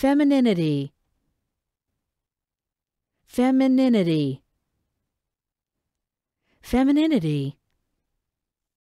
femininity femininity femininity